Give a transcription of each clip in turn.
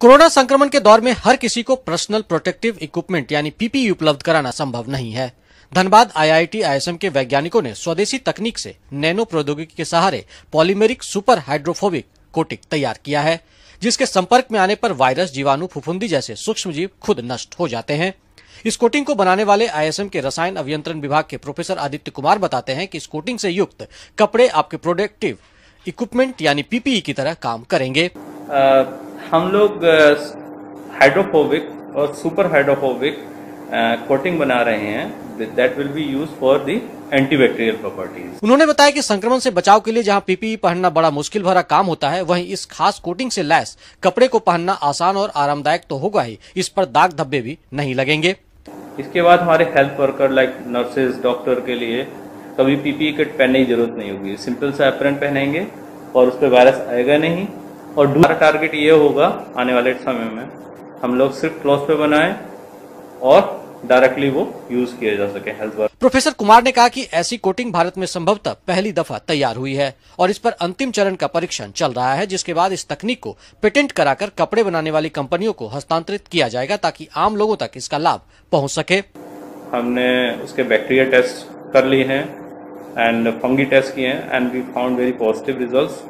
corona संक्रमण के दौर में हर किसी को पर्सनल प्रोटेक्टिव इक्विपमेंट यानी पीपीई उपलब्ध कराना संभव नहीं है धनबाद आईआईटी आईएसएम के वैज्ञानिकों ने स्वदेशी तकनीक से नैनो प्रौद्योगिकी के सहारे पॉलीमेरिक सुपर हाइड्रोफोबिक कोटिक तैयार किया है जिसके संपर्क में आने पर वायरस जीवाणु फुफुंदी जैसे सूक्ष्म जीव खुद नष्ट हो जाते हैं इस कोटिंग को बनाने वाले आईएसएम के रसायन अभियंत्रण विभाग के प्रोफेसर आदित्य कुमार बताते हैं कि इस कोटिंग से युक्त कपड़े आपके प्रोडक्टिव इक्विपमेंट यानी पीपीई की तरह काम करेंगे आ... हम लोग हाइड्रोफोबिक और सुपर हाइड्रोफोबिक कोटिंग बना रहे हैं that will be use for the antibacterial properties उन्होंने बताया कि संक्रमण से बचाव के लिए जहां पीपीई पहनना बड़ा मुश्किल भरा काम होता है वहीं इस खास कोटिंग से लैस कपड़े को पहनना आसान और आरामदायक तो होगा ही इस पर दाग धब्बे भी नहीं लगेंगे इसके बाद हमारे health worker like nurses doctor के लिए कभी पीपीई किट पहनने की जरूरत नहीं होगी सिंपल सा पहनेंगे और उस पर वायरस आएगा नहीं और दूसरा टारगेट ये होगा आने वाले समय में हम लोग सिर्फ क्लॉथ पे बनाए और डायरेक्टली वो यूज किया जा सके हेल्थ वर्क प्रोफेसर कुमार ने कहा कि ऐसी कोटिंग भारत में संभवतः पहली दफा तैयार हुई है और इस पर अंतिम चरण का परीक्षण चल रहा है जिसके बाद इस तकनीक को पेटेंट कराकर कपड़े बनाने वाली कंपनियों को हस्तांतरित किया जाएगा ताकि आम लोगों तक इसका लाभ पहुंच सके हमने उसके बैक्टीरिया टेस्ट कर लिए हैं एंड फंगी टेस्ट किए हैं and we found very positive results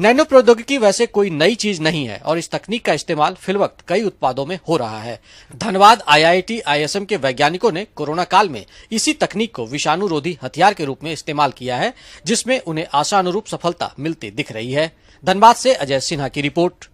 nano प्रौद्योगिकी वैसे कोई नई चीज नहीं है और इस तकनीक का इस्तेमाल फिलवक्त कई उत्पादों में हो रहा है धनबाद आईआईटी आईएसएम के वैज्ञानिकों ने कोरोना काल में इसी तकनीक को विषाणुरोधी हथियार के रूप में इस्तेमाल किया है जिसमें उन्हें आशानुरूप सफलता मिलती दिख रही है धनबाद से अजय सिन्हा की रिपोर्ट